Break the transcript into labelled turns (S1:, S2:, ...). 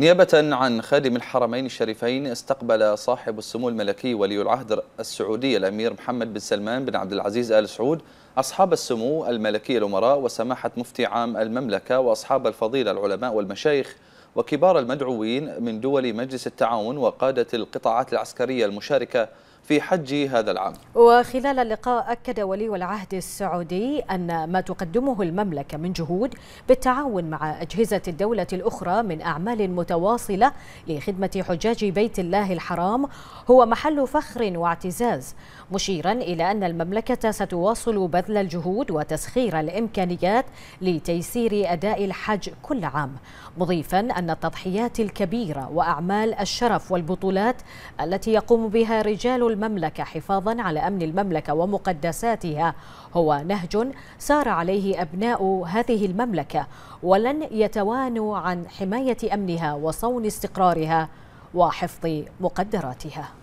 S1: نيابة عن خادم الحرمين الشريفين استقبل صاحب السمو الملكي ولي العهد السعودي الأمير محمد بن سلمان بن عبد العزيز آل سعود أصحاب السمو الملكي الأمراء وسماحة مفتي عام المملكة وأصحاب الفضيلة العلماء والمشايخ وكبار المدعوين من دول مجلس التعاون وقادة القطاعات العسكرية المشاركة في حج هذا العام
S2: وخلال اللقاء أكد ولي العهد السعودي أن ما تقدمه المملكة من جهود بالتعاون مع أجهزة الدولة الأخرى من أعمال متواصلة لخدمة حجاج بيت الله الحرام هو محل فخر واعتزاز مشيرا إلى أن المملكة ستواصل بذل الجهود وتسخير الإمكانيات لتيسير أداء الحج كل عام مضيفا أن التضحيات الكبيرة وأعمال الشرف والبطولات التي يقوم بها رجال المملكة حفاظا على أمن المملكة ومقدساتها هو نهج سار عليه أبناء هذه المملكة ولن يتوانوا عن حماية أمنها وصون استقرارها وحفظ مقدراتها